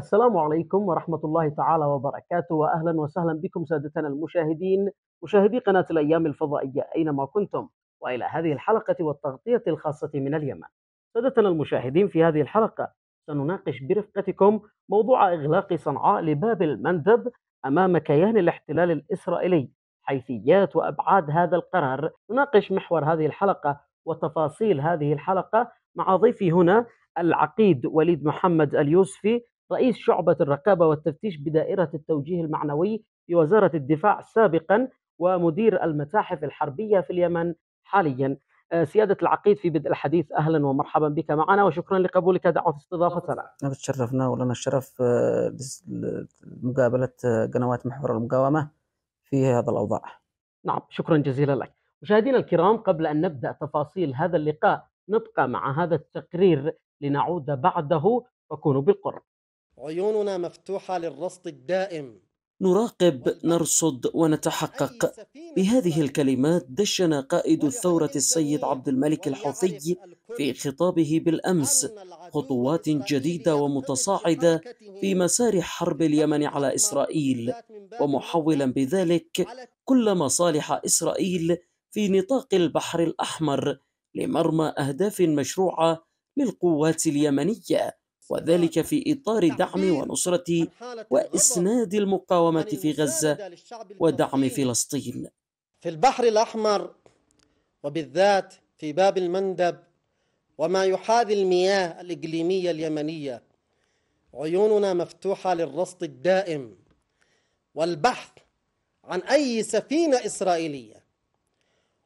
السلام عليكم ورحمة الله تعالى وبركاته وأهلا وسهلا بكم سادتنا المشاهدين مشاهدي قناة الأيام الفضائية أينما كنتم وإلى هذه الحلقة والتغطية الخاصة من اليمن سادتنا المشاهدين في هذه الحلقة سنناقش برفقتكم موضوع إغلاق صنعاء لباب المندب أمام كيان الاحتلال الإسرائيلي حيثيات وأبعاد هذا القرار نناقش محور هذه الحلقة وتفاصيل هذه الحلقة مع ضيفي هنا العقيد وليد محمد اليوسفي رئيس شعبة الرقابة والتفتيش بدائرة التوجيه المعنوي في وزارة الدفاع سابقا ومدير المتاحف الحربية في اليمن حاليا آه، سيادة العقيد في بدء الحديث أهلا ومرحبا بك معنا وشكرا لقبولك دعوة استضافتنا تشرفنا ولنا الشرف آه، مقابلة آه، قنوات محور المقاومة في هذا الأوضاع نعم شكرا جزيلا لك مشاهدينا الكرام قبل أن نبدأ تفاصيل هذا اللقاء نبقى مع هذا التقرير لنعود بعده وكونوا بالقرب عيوننا مفتوحة للرصد الدائم نراقب نرصد ونتحقق بهذه الكلمات دشن قائد الثورة السيد عبد الملك الحوثي في خطابه بالأمس خطوات جديدة ومتصاعدة في مسار حرب اليمن على إسرائيل ومحولا بذلك كل مصالح إسرائيل في نطاق البحر الأحمر لمرمى أهداف مشروعة للقوات اليمنية وذلك في إطار دعم ونصرة وإسناد المقاومة في غزة ودعم فلسطين في البحر الأحمر وبالذات في باب المندب وما يحاذي المياه الإقليمية اليمنية عيوننا مفتوحة للرصد الدائم والبحث عن أي سفينة إسرائيلية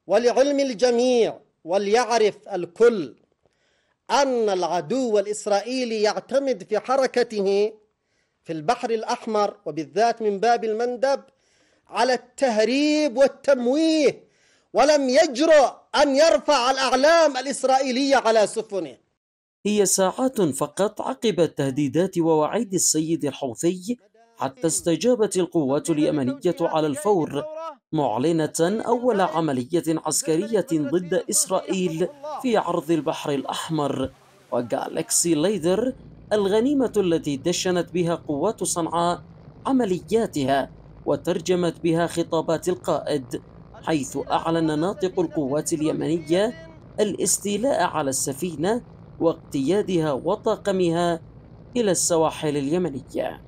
ولعلم الجميع وليعرف الكل أن العدو الإسرائيلي يعتمد في حركته في البحر الأحمر وبالذات من باب المندب على التهريب والتمويه ولم يجرؤ أن يرفع الأعلام الإسرائيلية على سفنه هي ساعات فقط عقب التهديدات ووعيد السيد الحوثي حتى استجابت القوات اليمنية على الفور معلنة أول عملية عسكرية ضد إسرائيل في عرض البحر الأحمر وجالكسي ليدر الغنيمة التي دشنت بها قوات صنعاء عملياتها وترجمت بها خطابات القائد حيث أعلن ناطق القوات اليمنية الاستيلاء على السفينة واقتيادها وطاقمها إلى السواحل اليمنية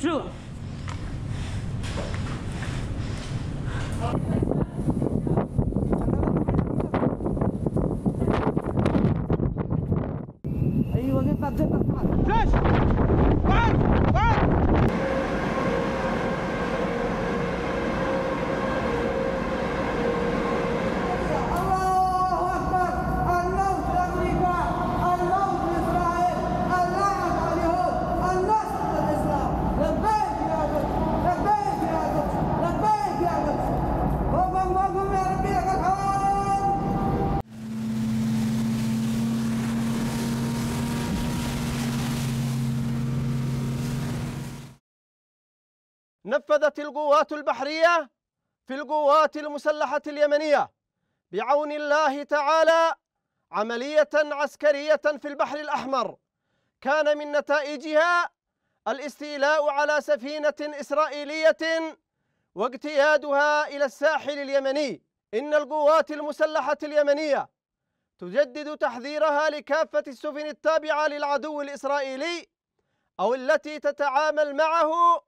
true. أخذت القوات البحرية في القوات المسلحة اليمنية بعون الله تعالى عملية عسكرية في البحر الأحمر كان من نتائجها الاستيلاء على سفينة إسرائيلية واجتيادها إلى الساحل اليمني إن القوات المسلحة اليمنية تجدد تحذيرها لكافة السفن التابعة للعدو الإسرائيلي أو التي تتعامل معه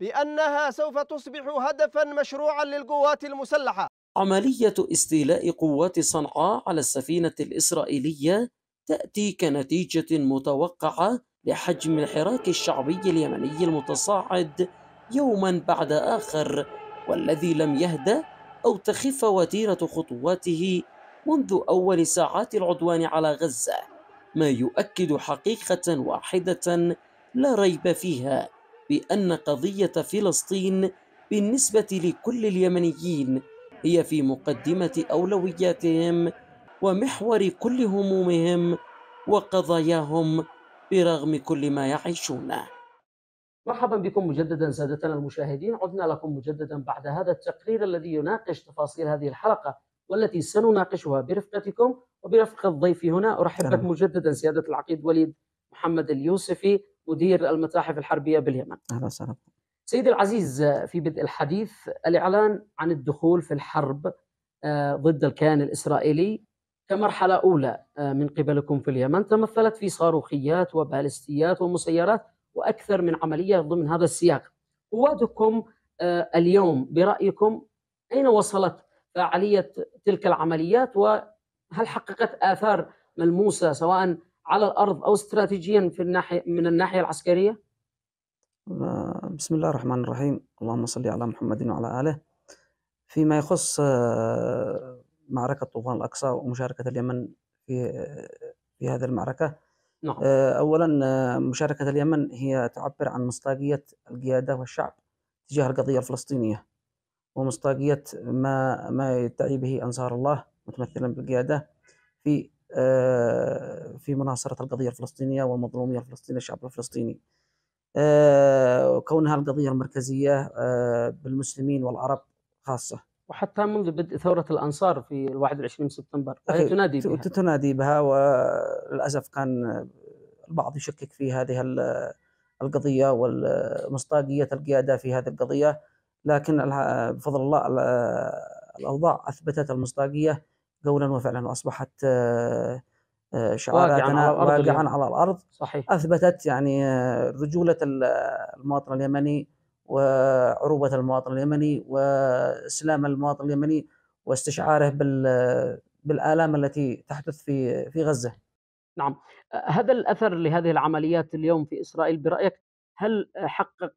بأنها سوف تصبح هدفا مشروعا للقوات المسلحة عملية استيلاء قوات صنعاء على السفينة الإسرائيلية تأتي كنتيجة متوقعة لحجم الحراك الشعبي اليمني المتصاعد يوما بعد آخر والذي لم يهدأ أو تخف وتيرة خطواته منذ أول ساعات العدوان على غزة ما يؤكد حقيقة واحدة لا ريب فيها بأن قضية فلسطين بالنسبة لكل اليمنيين هي في مقدمة أولوياتهم ومحور كل همومهم وقضاياهم برغم كل ما يعيشونه مرحبا بكم مجددا سادتنا المشاهدين عدنا لكم مجددا بعد هذا التقرير الذي يناقش تفاصيل هذه الحلقة والتي سنناقشها برفقتكم وبرفقة ضيفي هنا أرحب بك مجددا سيادة العقيد وليد محمد اليوسفي مدير المتاحف الحربيه باليمن اهلا وسهلا سيدي العزيز في بدء الحديث الاعلان عن الدخول في الحرب آه، ضد الكيان الاسرائيلي كمرحله اولى آه، من قبلكم في اليمن تمثلت في صاروخيات وبالستيات ومسيرات واكثر من عمليه ضمن هذا السياق. قواتكم آه، اليوم برايكم اين وصلت فعاليه تلك العمليات وهل حققت اثار ملموسه سواء على الارض او استراتيجيا في الناحيه من الناحيه العسكريه؟ بسم الله الرحمن الرحيم، اللهم صل على محمد وعلى اله. فيما يخص آه، معركه طوفان الاقصى ومشاركه اليمن في في هذه المعركه نعم. آه، اولا آه، مشاركه اليمن هي تعبر عن مصداقيه القياده والشعب تجاه القضيه الفلسطينيه ومصداقيه ما ما يدعي به انصار الله متمثلا بالقياده في آه، في مناصرة القضية الفلسطينية والمظلومية الفلسطينية الشعب الفلسطيني وكونها آه، القضية المركزية آه، بالمسلمين والعرب خاصة وحتى منذ بدء ثورة الأنصار في 21 سبتمبر تنادي بها تنادي بها وللأسف كان البعض يشكك في هذه القضية ومصداقية القيادة في هذه القضية لكن بفضل الله الأوضاع أثبتت المصداقية قولا وفعلا واصبحت آه، آه، شعاراتنا واقعا على الارض صحيح. اثبتت يعني آه، رجوله المواطن اليمني وعروبه المواطن اليمني واسلام المواطن اليمني واستشعاره بالالام التي تحدث في في غزه. نعم، هذا الاثر لهذه العمليات اليوم في اسرائيل برايك هل حقق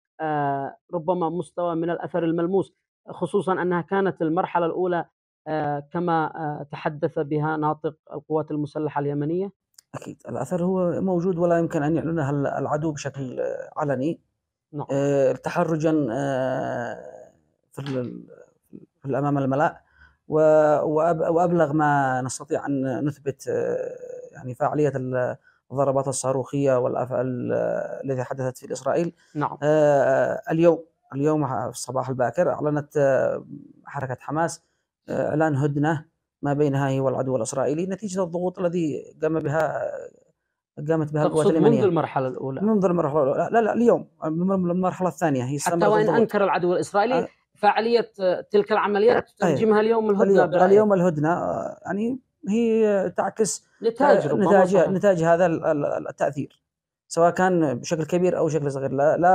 ربما مستوى من الاثر الملموس خصوصا انها كانت المرحله الاولى كما آه، تحدث بها ناطق القوات المسلحة اليمنية؟ أكيد الأثر هو موجود ولا يمكن أن يعلنها العدو بشكل علني نعم. آه، تحرجا آه، في الأمام الملاء وأبلغ ما نستطيع أن نثبت يعني فاعلية الضربات الصاروخية والأفعال التي حدثت في إسرائيل نعم. اليوم اليوم في الصباح الباكر أعلنت حركة حماس إعلان هدنة ما بينها هي والعدو الإسرائيلي نتيجة الضغوط الذي قام بها قامت بها القوات اليمنيه منذ المرحله الاولى منذ المرحله الاولى لا لا اليوم المرحله الثانيه هي حتى وان الضغط. انكر العدو الاسرائيلي أه. فعاليه تلك العمليات تترجمها أه. أيوه. اليوم الهدنه اليوم, الهدنه أه، يعني هي تعكس نتاج نتاج نتاج هذا التاثير سواء كان بشكل كبير او بشكل صغير لا, لا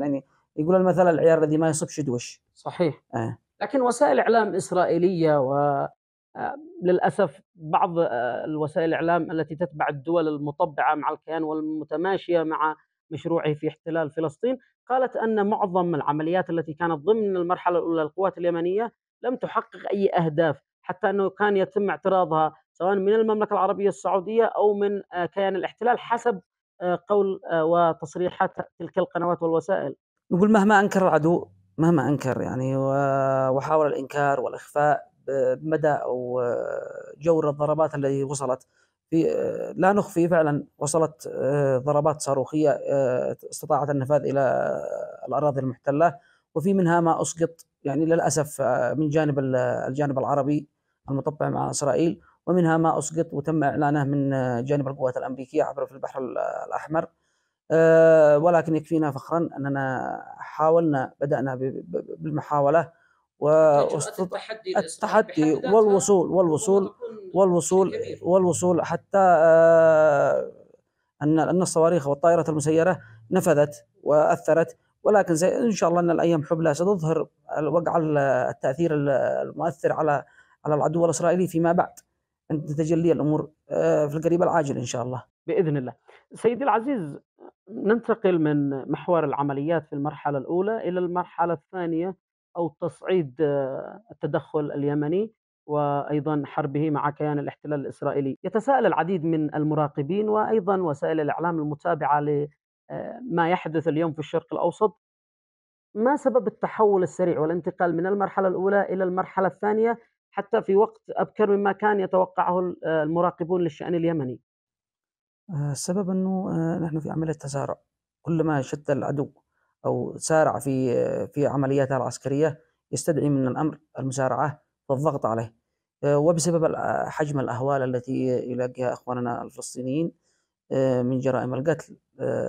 يعني يقول المثل العيار الذي ما يصب شدوش صحيح آه. لكن وسائل اعلام اسرائيليه و آه، للاسف بعض آه، الوسائل الاعلام التي تتبع الدول المطبعه مع الكيان والمتماشيه مع مشروعه في احتلال فلسطين قالت ان معظم العمليات التي كانت ضمن المرحله الاولى للقوات اليمنيه لم تحقق اي اهداف حتى انه كان يتم اعتراضها سواء من المملكه العربيه السعوديه او من آه، كيان الاحتلال حسب قول وتصريحات تلك القنوات والوسائل. نقول مهما انكر العدو مهما أنكر يعني وحاول الإنكار والإخفاء آه، بمدى أو آه، جور الضربات التي وصلت في آه، لا نخفي فعلا وصلت ضربات صاروخية استطاعت النفاذ إلى الأراضي المحتلة وفي منها ما أسقط يعني للأسف من جانب الجانب العربي المطبع مع إسرائيل ومنها ما أسقط وتم إعلانه من جانب القوات الأمريكية عبر في البحر الأحمر آه، ولكن يكفينا فخرا اننا حاولنا بدانا بالمحاوله و التحدي والوصول والوصول والوصول والوصول حتى آه، ان ان الصواريخ والطائرات المسيره نفذت واثرت ولكن زي ان شاء الله ان الايام حبلى ستظهر الوقع التاثير المؤثر على على العدو الاسرائيلي فيما بعد ان تتجلي الامور آه، في القريب العاجل ان شاء الله. باذن الله. سيدي العزيز ننتقل من محور العمليات في المرحلة الأولى إلى المرحلة الثانية أو تصعيد آه، التدخل اليمني وايضا حربه مع كيان الاحتلال الاسرائيلي. يتساءل العديد من المراقبين وايضا وسائل الاعلام المتابعه لما آه، يحدث اليوم في الشرق الاوسط ما سبب التحول السريع والانتقال من المرحله الاولى الى المرحله الثانيه حتى في وقت ابكر مما كان يتوقعه آه، المراقبون للشان اليمني؟ آه، السبب أنه آه، نحن في عملية تسارع كلما شد العدو أو سارع في آه، في عملياته العسكرية يستدعي من الأمر المسارعة والضغط عليه وبسبب حجم الأهوال التي يلاقيها إخواننا الفلسطينيين من جرائم القتل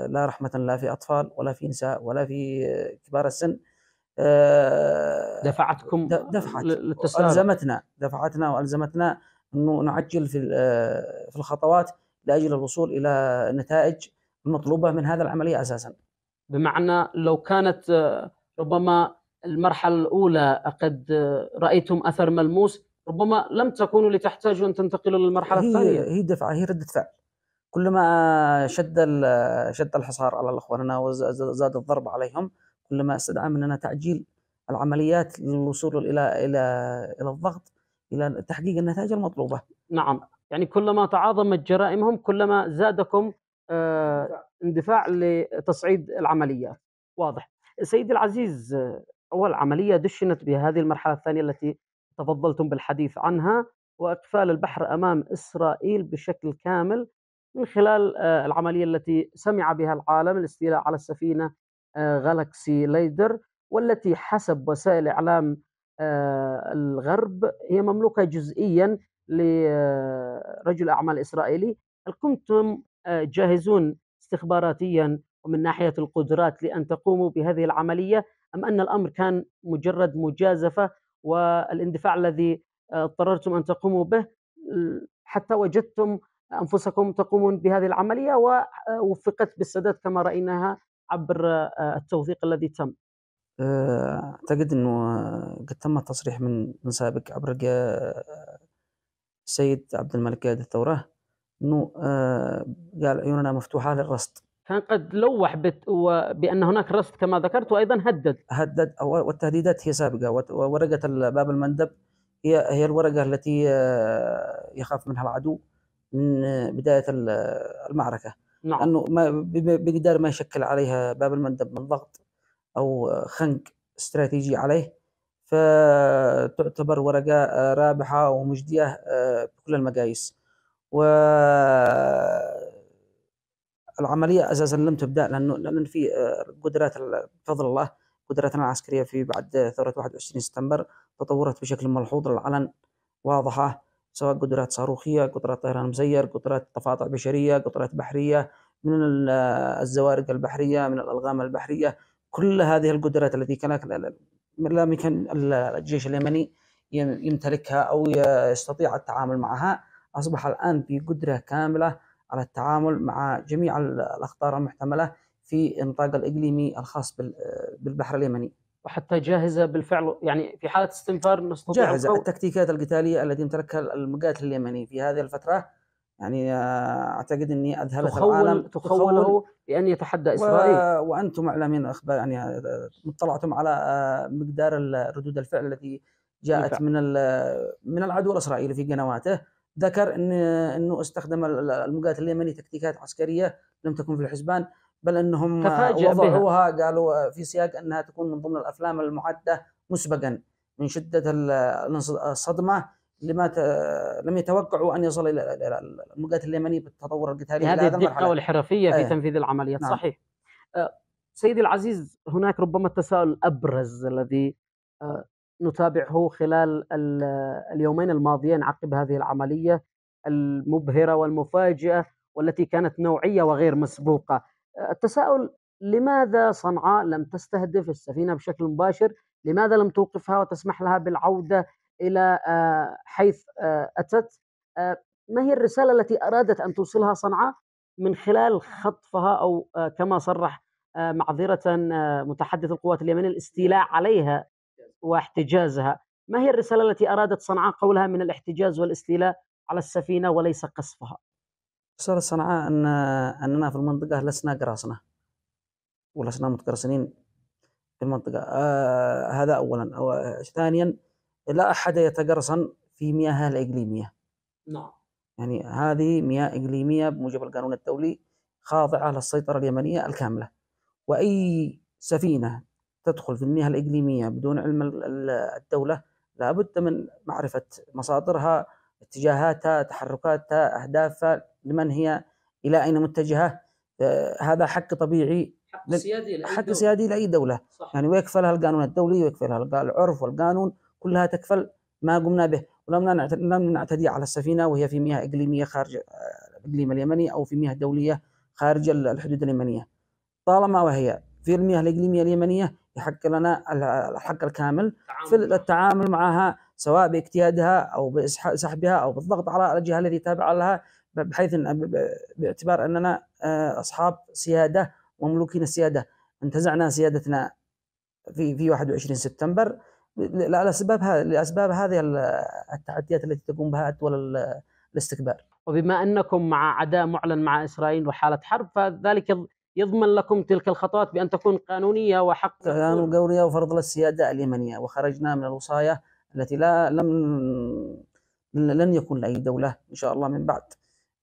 لا رحمة لا في أطفال ولا في نساء ولا في كبار السن دفعتكم دفعت للتسارع ألزمتنا دفعتنا وألزمتنا أنه نعجل في في الخطوات لاجل الوصول الى النتائج المطلوبه من هذا العمليه اساسا. بمعنى لو كانت آه، ربما المرحله الاولى قد آه، رايتم اثر ملموس ربما لم تكونوا لتحتاجوا ان تنتقلوا للمرحله هي الثانيه. هي دفعه هي رده فعل. كلما شد شد الحصار على اخواننا وزاد الضرب عليهم كلما استدعى مننا تعجيل العمليات للوصول الى الى الى الضغط الى تحقيق النتائج المطلوبه. نعم يعني كلما تعاظمت جرائمهم كلما زادكم آه، اندفاع لتصعيد العمليات واضح سيدي العزيز أول عملية دشنت بهذه المرحلة الثانية التي تفضلتم بالحديث عنها وإقفال البحر أمام إسرائيل بشكل كامل من خلال آه، العملية التي سمع بها العالم الاستيلاء على السفينة آه، غالاكسي ليدر والتي حسب وسائل إعلام الغرب هي مملوكة جزئيا لرجل أعمال إسرائيلي هل كنتم آه، جاهزون استخباراتيا ومن ناحية القدرات لأن تقوموا بهذه العملية أم أن الأمر كان مجرد مجازفة والاندفاع الذي آه، اضطررتم أن تقوموا به حتى وجدتم أنفسكم تقومون بهذه العملية ووفقت آه، بالسداد كما رأيناها عبر التوثيق الذي تم اعتقد انه قد تم التصريح من سابق عبر السيد عبد الملك قائد الثورة أنه آه، قال عيوننا مفتوحة للرصد كان قد لوح بأن هناك رصد كما ذكرت وأيضا هدد هدد والتهديدات هي سابقة وورقة باب المندب هي هي الورقة التي آه، يخاف منها العدو من آه، بداية المعركة نعم. أنه ما بقدر ما يشكل عليها باب المندب من ضغط أو خنق استراتيجي عليه فتعتبر ورقة آه، رابحة ومجدية آه، بكل المقاييس والعملية أساسا لم تبدأ لأنه لأن في آه، قدرات بفضل الله قدراتنا العسكرية في بعد ثورة 21 سبتمبر تطورت بشكل ملحوظ للعلن واضحة سواء قدرات صاروخية قدرات طيران مسير قدرات تفاطع بشرية قدرات بحرية من الزوارق البحرية من الألغام البحرية كل هذه القدرات التي كانت لم يكن الجيش اليمني يمتلكها او يستطيع التعامل معها اصبح الان بقدره كامله على التعامل مع جميع الاخطار المحتمله في النطاق الاقليمي الخاص بالبحر اليمني. وحتى جاهزه بالفعل يعني في حاله استنفار نستطيع جاهزه التكتيكات القتاليه التي امتلكها المقاتل اليمني في هذه الفتره يعني اعتقد اني اذهلت تخول العالم تخوله تخول بان يتحدى اسرائيل وانتم اعلاميين اخبار يعني اطلعتم على آه، مقدار ردود الفعل التي جاءت من من العدو الاسرائيلي في قنواته ذكر ان انه استخدم المقاتل اليمني تكتيكات عسكريه لم تكن في الحسبان بل انهم وضعوها قالوا في سياق انها تكون من ضمن الافلام المعده مسبقا من شده الصدمه لما ت... لم يتوقعوا ان يصل الى المقاتل اليمني بالتطور القتالي هذه الدقه والحرفيه في إيه. تنفيذ العمليات نعم. صحيح أه، سيدي العزيز هناك ربما التساؤل الابرز الذي أه، نتابعه خلال اليومين الماضيين عقب هذه العمليه المبهره والمفاجئه والتي كانت نوعيه وغير مسبوقه أه، التساؤل لماذا صنعاء لم تستهدف السفينه بشكل مباشر لماذا لم توقفها وتسمح لها بالعوده الى آه، حيث آه، اتت آه، ما هي الرساله التي ارادت ان توصلها صنعاء من خلال خطفها او كما صرح معذره متحدث القوات اليمنيه الاستيلاء عليها واحتجازها ما هي الرساله التي ارادت صنعاء قولها من الاحتجاز والاستيلاء على السفينه وليس قصفها رساله صنعاء ان اننا في المنطقه لسنا قراصنه ولسنا متقرصنين في المنطقه آه هذا اولا أو ثانيا لا أحد يتقرصن في مياهها الإقليمية نعم يعني هذه مياه إقليمية بموجب القانون الدولي خاضعة للسيطرة اليمنية الكاملة وأي سفينة تدخل في المياه الإقليمية بدون علم الدولة لابد من معرفة مصادرها اتجاهاتها تحركاتها أهدافها لمن هي إلى أين متجهة آه، هذا حق طبيعي حق سيادي لأي حق دولة. سيادي لأي دولة صح. يعني ويكفلها القانون الدولي ويكفلها العرف والقانون كلها تكفل ما قمنا به ولم نعتدي على السفينه وهي في مياه اقليميه خارج الاقليم آه، اليمني او في مياه دوليه خارج الحدود اليمنيه طالما وهي في المياه الاقليميه اليمنيه يحق لنا الحق الكامل في التعامل معها سواء باجتيادها او بسحبها او بالضغط على الجهه التي تابعه لها بحيث باعتبار اننا آه، اصحاب سياده ومملوكين السياده انتزعنا سيادتنا في في 21 سبتمبر لاسباب لاسباب هذه التحديات التي تقوم بها الدول الاستكبار. وبما انكم مع عداء معلن مع اسرائيل وحاله حرب فذلك يضمن لكم تلك الخطوات بان تكون قانونيه وحق قانون قوليه وفرض للسياده اليمنيه وخرجنا من الوصايه التي لا لم لن يكون لاي دوله ان شاء الله من بعد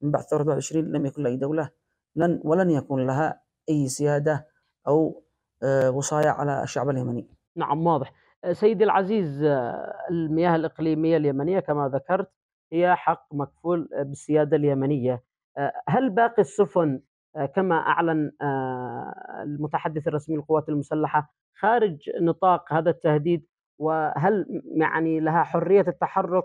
من بعد ثوره 21 لم يكن لاي دوله لن ولن يكون لها اي سياده او آه، وصايه على الشعب اليمني. نعم واضح. سيدي العزيز المياه الإقليمية اليمنية كما ذكرت هي حق مكفول بالسيادة اليمنية هل باقي السفن كما أعلن المتحدث الرسمي للقوات المسلحة خارج نطاق هذا التهديد وهل يعني لها حرية التحرك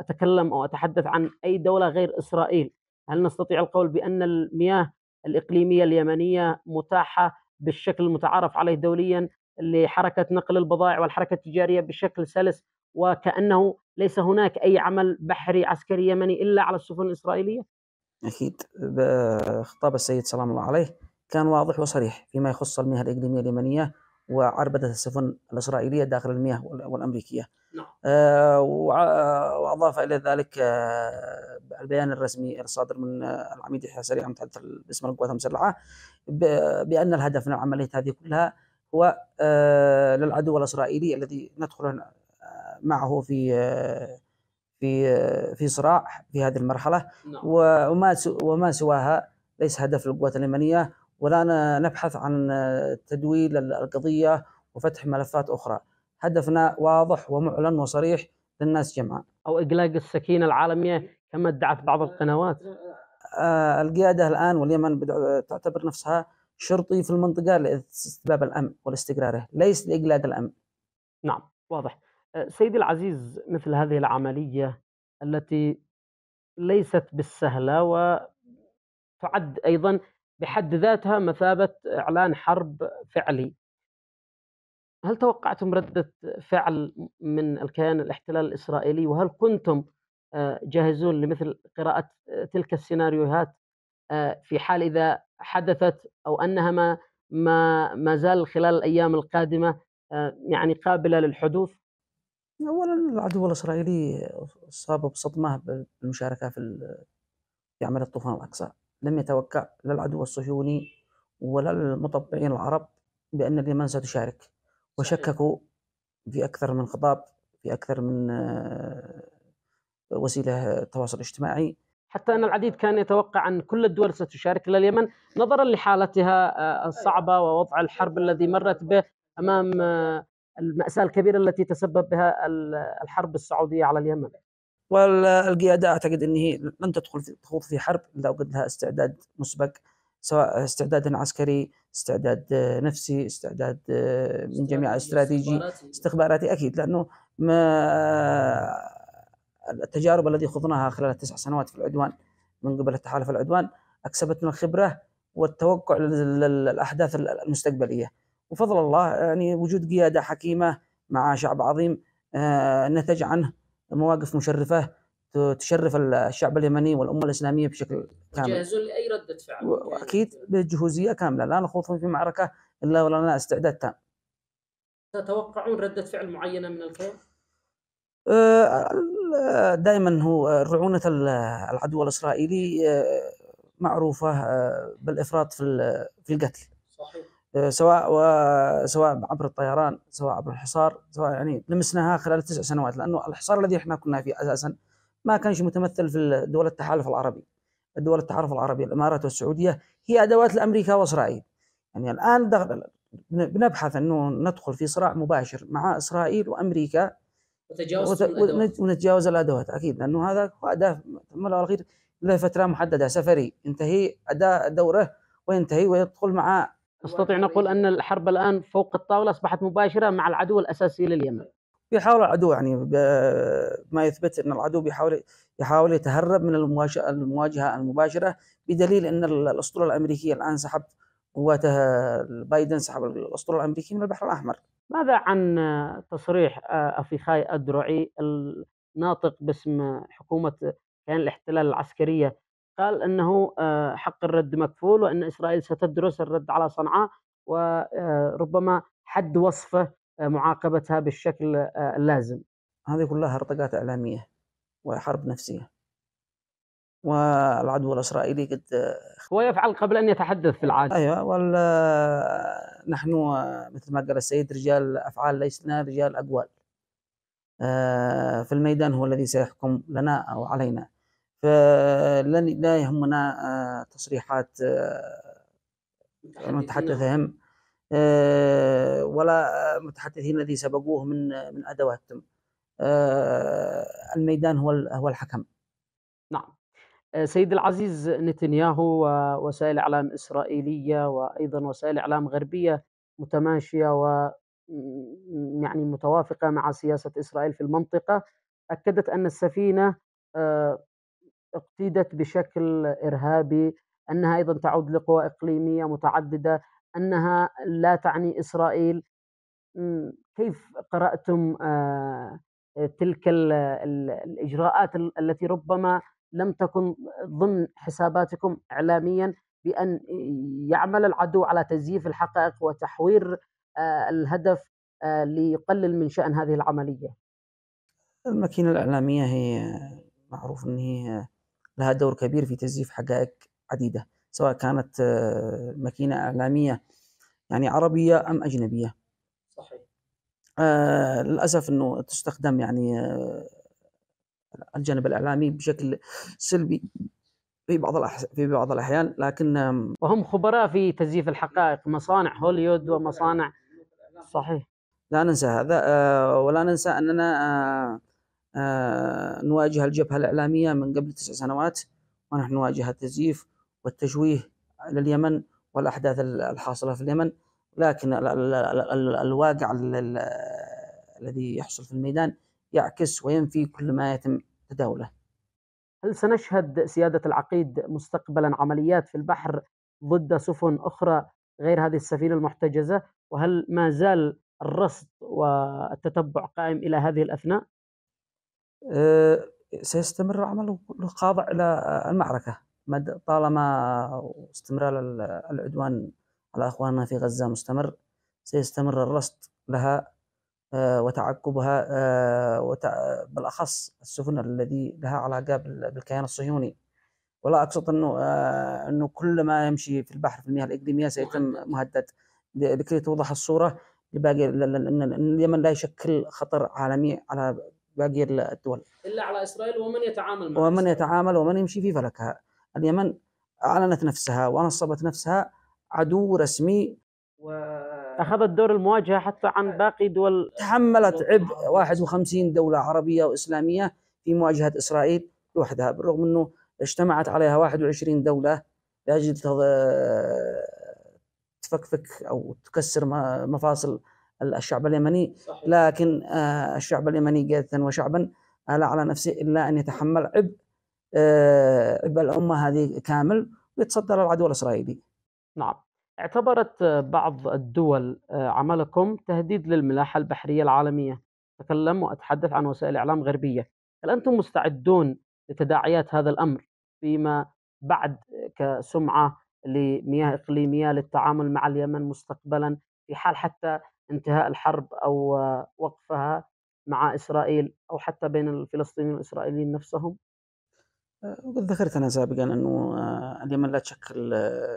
أتكلم أو أتحدث عن أي دولة غير إسرائيل هل نستطيع القول بأن المياه الإقليمية اليمنية متاحة بالشكل المتعارف عليه دوليا لحركه نقل البضائع والحركه التجاريه بشكل سلس وكانه ليس هناك اي عمل بحري عسكري يمني الا على السفن الاسرائيليه؟ اكيد خطاب السيد سلام الله عليه كان واضح وصريح فيما يخص المياه الاقليميه اليمنيه وعربده السفن الاسرائيليه داخل المياه والامريكيه. نعم. آه واضاف الى ذلك آه، البيان الرسمي الصادر من آه، العميد يحيى سريع متحدث باسم القوات المسلحه بان الهدف من العمليات هذه كلها وللعدو آه، الاسرائيلي الذي ندخل آه، معه في آه، في في صراع في هذه المرحله نعم. وما وما سواها ليس هدف للقوات اليمنيه ولا نبحث عن تدويل القضيه وفتح ملفات اخرى هدفنا واضح ومعلن وصريح للناس جمعا او اغلاق السكينه العالميه كما ادعت بعض القنوات القياده الان واليمن تعتبر نفسها شرطي في المنطقة لاستتباب الأمن والاستقرار ليس لإقلاق الأمن نعم واضح أه، سيدي العزيز مثل هذه العملية التي ليست بالسهلة وتعد أيضا بحد ذاتها مثابة إعلان حرب فعلي هل توقعتم ردة فعل من الكيان الاحتلال الإسرائيلي وهل كنتم أه، جاهزون لمثل قراءة تلك السيناريوهات أه، في حال إذا حدثت او انها ما ما ما زال خلال الايام القادمه آه، يعني قابله للحدوث؟ اولا العدو الاسرائيلي اصاب بصدمه بالمشاركه في في عمليه طوفان الاقصى، لم يتوقع لا العدو الصهيوني ولا المطبعين العرب بان اليمن ستشارك وشككوا في اكثر من خطاب في اكثر من آه، وسيله تواصل اجتماعي حتى أن العديد كان يتوقع أن كل الدول ستشارك الى اليمن نظرا لحالتها آه، الصعبة ووضع الحرب الذي مرت به أمام آه، المأساة الكبيرة التي تسبب بها الحرب السعودية على اليمن والقيادة أعتقد أن هي لن تدخل في تخوض في حرب إلا وجد لها استعداد مسبق سواء استعداد عسكري استعداد آه، نفسي استعداد من جميع استراتيجي استخباراتي أكيد لأنه ما التجارب التي خضناها خلال التسع سنوات في العدوان من قبل التحالف العدوان أكسبتنا الخبرة والتوقع للأحداث المستقبلية وفضل الله يعني وجود قيادة حكيمة مع شعب عظيم آه، نتج عنه مواقف مشرفة تشرف الشعب اليمني والأمة الإسلامية بشكل كامل جاهزون لأي ردة فعل وأكيد بجهوزية كاملة لا نخوض في معركة إلا ولنا استعداد تام تتوقعون ردة فعل معينة من الكيان؟ آه، دائما هو رعونة العدو الإسرائيلي آه، معروفة آه، بالإفراط في في القتل صحيح. سواء وسواء سواء عبر الطيران سواء عبر الحصار سواء يعني لمسناها خلال التسع سنوات لأنه الحصار الذي احنا كنا فيه أساسا ما كانش متمثل في دول التحالف العربي الدول التحالف العربي الإمارات والسعودية هي أدوات لأمريكا وإسرائيل يعني الآن دخل... بنبحث أنه ندخل في صراع مباشر مع إسرائيل وأمريكا وتجاوز ونتجاوز الادوات اكيد لانه هذا اداه ثم الاخير له فتره محدده سفري ينتهي اداء دوره وينتهي ويدخل مع نستطيع نقول ان الحرب الان فوق الطاوله اصبحت مباشره مع العدو الاساسي لليمن بيحاول العدو يعني ما يثبت ان العدو بيحاول يحاول يتهرب من المواجهه المباشره بدليل ان الاسطوله الامريكيه الان سحبت قواتها بايدن سحب الاسطوله الامريكيه من البحر الاحمر ماذا عن تصريح آه، أفيخاي الدرعي الناطق باسم حكومة كيان الاحتلال العسكرية قال أنه آه، حق الرد مكفول وأن إسرائيل ستدرس الرد على صنعاء وربما آه، حد وصفه معاقبتها بالشكل اللازم هذه كلها هرطقات إعلامية وحرب نفسية والعدو الاسرائيلي قد ويفعل قبل ان يتحدث في العاده ايوه ونحن مثل ما قال السيد رجال افعال ليسنا رجال اقوال آه، في الميدان هو الذي سيحكم لنا او علينا فلن لا يهمنا آه، تصريحات آه، متحدثهم ولا متحدثين الذي سبقوه من من ادواتهم الميدان هو هو الحكم سيد العزيز نتنياهو ووسائل اعلام اسرائيليه وايضا وسائل اعلام غربيه متماشيه و يعني متوافقه مع سياسه اسرائيل في المنطقه اكدت ان السفينه اقتيدت بشكل ارهابي انها ايضا تعود لقوى اقليميه متعدده انها لا تعني اسرائيل كيف قراتم تلك الاجراءات التي ربما لم تكن ضمن حساباتكم اعلاميا بان يعمل العدو على تزييف الحقائق وتحوير آه، الهدف آه، ليقلل من شان هذه العمليه. الماكينه الاعلاميه هي معروف ان هي لها دور كبير في تزييف حقائق عديده سواء كانت آه، ماكينه اعلاميه يعني عربيه ام اجنبيه. صحيح. آه للاسف انه تستخدم يعني آه الجانب الاعلامي بشكل سلبي في بعض في بعض الاحيان لكن وهم خبراء في تزييف الحقائق مصانع هوليوود ومصانع صحيح لا ننسى هذا آه، ولا ننسى اننا آه، آه، نواجه الجبهه الاعلاميه من قبل تسع سنوات ونحن نواجه التزييف والتشويه لليمن والاحداث الحاصله في اليمن لكن الواقع الذي يحصل في الميدان يعكس وينفي كل ما يتم تداوله هل سنشهد سيادة العقيد مستقبلا عمليات في البحر ضد سفن أخرى غير هذه السفينة المحتجزة وهل ما زال الرصد والتتبع قائم إلى هذه الأثناء؟ أه سيستمر عمل الخاضع إلى المعركة طالما استمرار العدوان على إخواننا في غزة مستمر سيستمر الرصد لها آه، وتعقبها آه، بالاخص السفن الذي لها علاقه بالكيان الصهيوني ولا اقصد انه آه، انه كل ما يمشي في البحر في المياه الاقليميه سيتم مهدد لكي توضح الصوره لباقي ان اليمن لا يشكل خطر عالمي على باقي الدول الا على اسرائيل ومن يتعامل معها ومن يتعامل ومن يمشي في فلكها اليمن اعلنت نفسها ونصبت نفسها عدو رسمي و أخذت دور المواجهة حتى عن باقي دول تحملت عبء 51 دولة عربية وإسلامية في مواجهة إسرائيل لوحدها بالرغم أنه اجتمعت عليها 21 دولة لأجل تفكفك أو تكسر مفاصل الشعب اليمني صحيح. لكن آه، الشعب اليمني قادة وشعبا لا على نفسه إلا أن يتحمل عبء آه، عبء الأمة هذه كامل ويتصدر العدو الإسرائيلي نعم اعتبرت بعض الدول آه، عملكم تهديد للملاحة البحرية العالمية أتكلم وأتحدث عن وسائل إعلام غربية هل أنتم مستعدون لتداعيات هذا الأمر فيما بعد آه، كسمعة لمياه إقليمية للتعامل مع اليمن مستقبلا في حال حتى انتهاء الحرب أو آه، وقفها مع إسرائيل أو حتى بين الفلسطينيين والإسرائيليين نفسهم؟ وقد ذكرت أنا سابقا أنه اليمن لا تشكل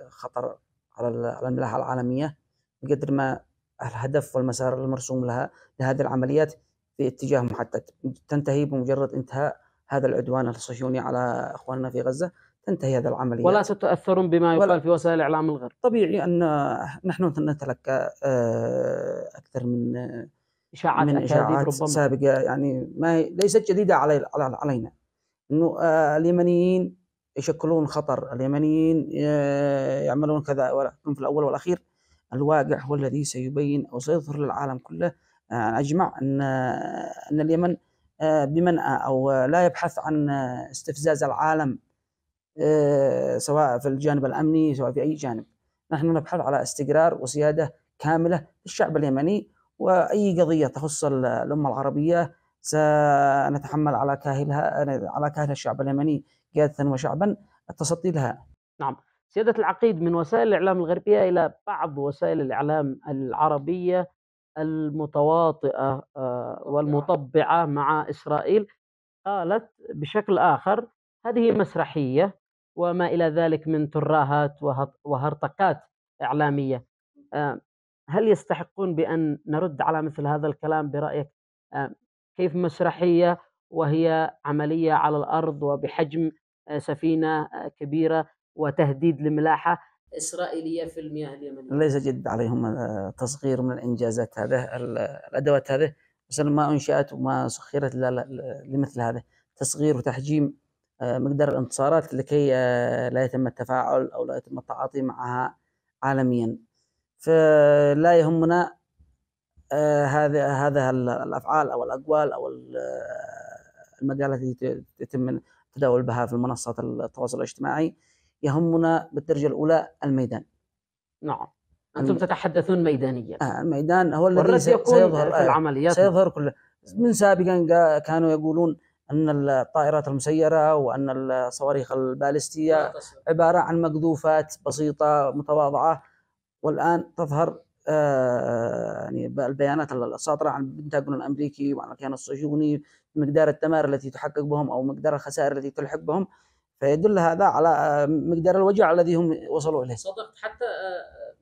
خطر على على الملاحه العالميه بقدر ما الهدف والمسار المرسوم لها لهذه العمليات في اتجاه محدد تنتهي بمجرد انتهاء هذا العدوان الصهيوني على اخواننا في غزه تنتهي هذه العملية ولا ستتاثرون بما يقال في وسائل الإعلام الغرب طبيعي أن نحن نتلقى آه، أكثر من إشاعات من إشاعات سابقة يعني ما ليست جديدة علي علينا أنه آه، اليمنيين يشكلون خطر اليمنيين آه، يعملون كذا ولكن في الأول والأخير الواقع هو الذي سيبين أو سيظهر للعالم كله آه، أجمع أن أن اليمن آه، بمنأى أو لا يبحث عن استفزاز العالم سواء في الجانب الأمني سواء في أي جانب نحن نبحث على استقرار وسيادة كاملة للشعب اليمني وأي قضية تخص الأمة العربية سنتحمل على كاهلها على كاهل الشعب اليمني قيادة وشعبا التصدي لها نعم سيادة العقيد من وسائل الإعلام الغربية إلى بعض وسائل الإعلام العربية المتواطئة آه، والمطبعة مع إسرائيل قالت بشكل آخر هذه مسرحية وما إلى ذلك من تراهات وهرطقات إعلامية آه، هل يستحقون بأن نرد على مثل هذا الكلام برأيك آه، كيف مسرحية وهي عملية على الأرض وبحجم آه، سفينة آه، كبيرة وتهديد لملاحة إسرائيلية في المياه اليمنية ليس جد عليهم آه، تصغير من الإنجازات هذه الأدوات هذه بس ما أنشأت وما سخرت لمثل هذا تصغير وتحجيم مقدار الانتصارات لكي لا يتم التفاعل أو لا يتم التعاطي معها عالميا فلا يهمنا هذا هذا الافعال او الاقوال او المقالات التي تتم تداول بها في المنصات التواصل الاجتماعي يهمنا بالدرجة الأولى الميدان نعم أنتم تتحدثون ميدانيا آه الميدان هو الذي سيظهر في آه، العمليات سيظهر كله من سابقا كانوا يقولون أن الطائرات المسيرة وأن الصواريخ البالستية عبارة عن مقذوفات بسيطة متواضعة والآن تظهر آه، يعني البيانات الساطرة عن البنتاغون الأمريكي وعن الكيان الصهيوني مقدار الدمار التي تحقق بهم أو مقدار الخسائر التي تلحق بهم فيدل هذا على آه، مقدار الوجع الذي هم وصلوا إليه صدقت حتى آه،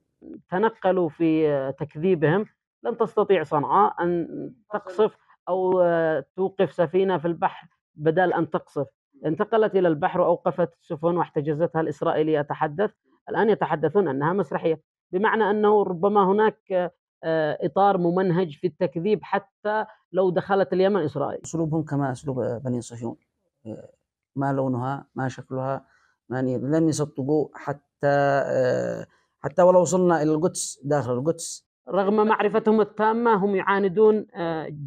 تنقلوا في تكذيبهم لن تستطيع صنعاء أن تقصف أو توقف سفينة في البحر بدل أن تقصف انتقلت إلى البحر وأوقفت السفن واحتجزتها الاسرائيليه تحدث الآن يتحدثون أنها مسرحية بمعنى انه ربما هناك آه، اطار ممنهج في التكذيب حتى لو دخلت اليمن اسرائيل. اسلوبهم كما اسلوب آه، بني صهيون آه، ما لونها ما شكلها ما لم يصدقوا حتى حتى ولو وصلنا الى القدس داخل القدس رغم معرفتهم التامه هم يعاندون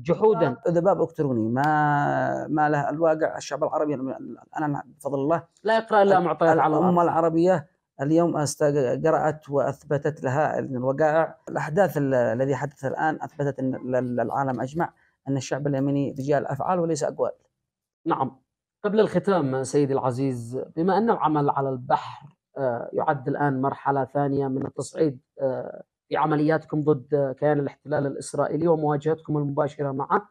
جحودا ذباب الكتروني ما ما له الواقع الشعب العربي انا بفضل الله لا يقرا الا معطيات على الامه العربيه اليوم قرأت وأثبتت لها الوقائع الأحداث الذي حدث الآن أثبتت أن العالم أجمع أن الشعب اليمني رجال أفعال وليس أقوال نعم قبل الختام سيدي العزيز بما أن العمل على البحر آه، يعد الآن مرحلة ثانية من التصعيد آه، في عملياتكم ضد كيان الاحتلال الإسرائيلي ومواجهتكم المباشرة معه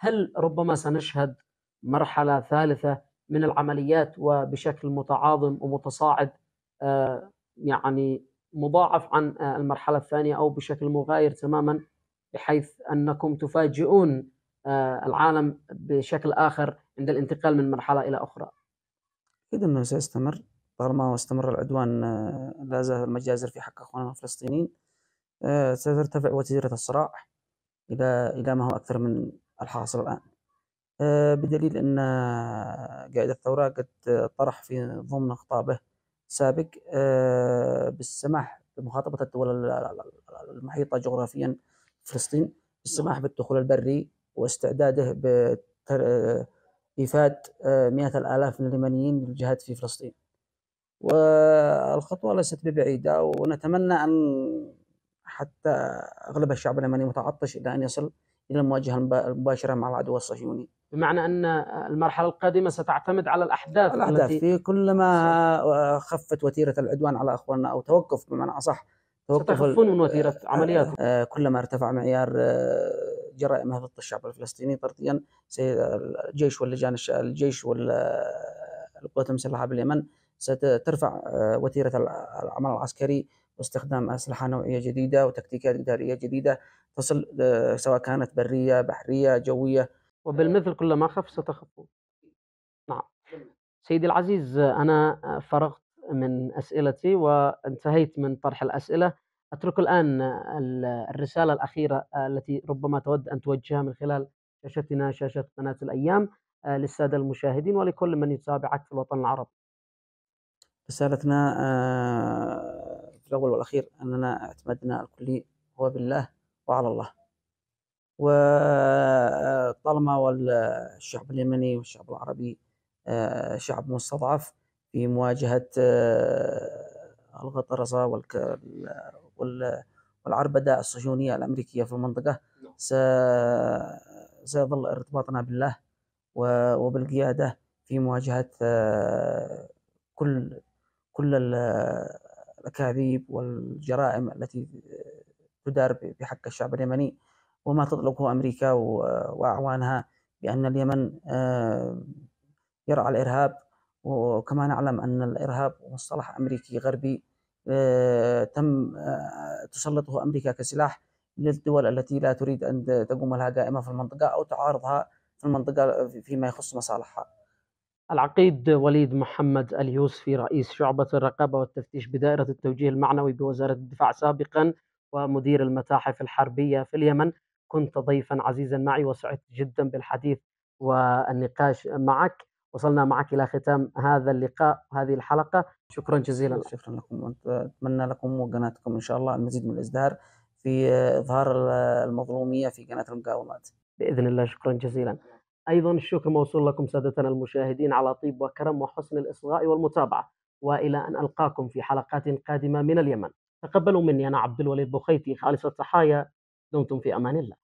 هل ربما سنشهد مرحلة ثالثة من العمليات وبشكل متعاظم ومتصاعد آه، يعني مضاعف عن آه، المرحلة الثانية أو بشكل مغاير تماما بحيث أنكم تفاجئون آه، العالم بشكل آخر عند الانتقال من مرحلة إلى أخرى أكيد أنه سيستمر طالما استمر العدوان لا زال المجازر في حق أخواننا الفلسطينيين سترتفع وتيرة الصراع إلى إلى ما هو أكثر من الحاصل الآن بدليل أن قائد الثورة قد طرح في ضمن خطابه سابق آه، بالسماح بمخاطبة الدول المحيطة جغرافيا فلسطين بالسماح نعم. بالدخول البري واستعداده بإيفاد آه، آه، مئات الآلاف من اليمنيين للجهاد في فلسطين والخطوة ليست ببعيدة ونتمنى أن حتى أغلب الشعب اليمني متعطش إلى أن يصل إلى المواجهة المباشرة مع العدو الصهيوني بمعنى ان المرحله القادمه ستعتمد على الاحداث الاحداث في كلما خفت وتيره العدوان على اخواننا او توقف بمعنى اصح توقف ستخفون من وتيره آه، عملياتهم آه، آه، كلما ارتفع معيار جرائم ضد الشعب الفلسطيني طرديا الجيش واللجان الجيش والقوات المسلحه باليمن سترفع وتيره العمل العسكري واستخدام اسلحه نوعيه جديده وتكتيكات اداريه جديده تصل سواء كانت بريه بحريه جويه وبالمثل كلما خف ستخفون نعم سيدي العزيز أنا فرغت من أسئلتي وانتهيت من طرح الأسئلة أترك الآن الرسالة الأخيرة التي ربما تود أن توجهها من خلال شاشتنا شاشة قناة الأيام للسادة المشاهدين ولكل من يتابعك في الوطن العربي رسالتنا في الأول والأخير أننا اعتمدنا الكلي هو بالله وعلى الله وطالما والشعب اليمني والشعب العربي آه، شعب مستضعف في مواجهة آه، الغطرسة والعربدة الصهيونية الأمريكية في المنطقة نعم. سيظل ارتباطنا بالله وبالقيادة في مواجهة آه، كل كل الأكاذيب والجرائم التي تدار بحق الشعب اليمني وما تطلقه أمريكا وأعوانها بأن اليمن آه، يرعى الإرهاب وكما نعلم أن الإرهاب مصطلح أمريكي غربي آه، تم آه، تسلطه أمريكا كسلاح للدول التي لا تريد أن تقوم لها قائمة في المنطقة أو تعارضها في المنطقة فيما يخص مصالحها العقيد وليد محمد اليوسفي رئيس شعبة الرقابة والتفتيش بدائرة التوجيه المعنوي بوزارة الدفاع سابقا ومدير المتاحف الحربية في اليمن كنت ضيفا عزيزا معي وسعدت جدا بالحديث والنقاش معك وصلنا معك إلى ختام هذا اللقاء هذه الحلقة شكرا جزيلا شكرا لكم أتمنى لكم وقناتكم إن شاء الله المزيد من الإزدهار في إظهار المظلومية في قناة المقاومات بإذن الله شكرا جزيلا أيضا الشكر موصول لكم سادتنا المشاهدين على طيب وكرم وحسن الإصغاء والمتابعة وإلى أن ألقاكم في حلقات قادمة من اليمن تقبلوا مني أنا عبد الوليد بخيتي خالص التحايا دمتم في امان الله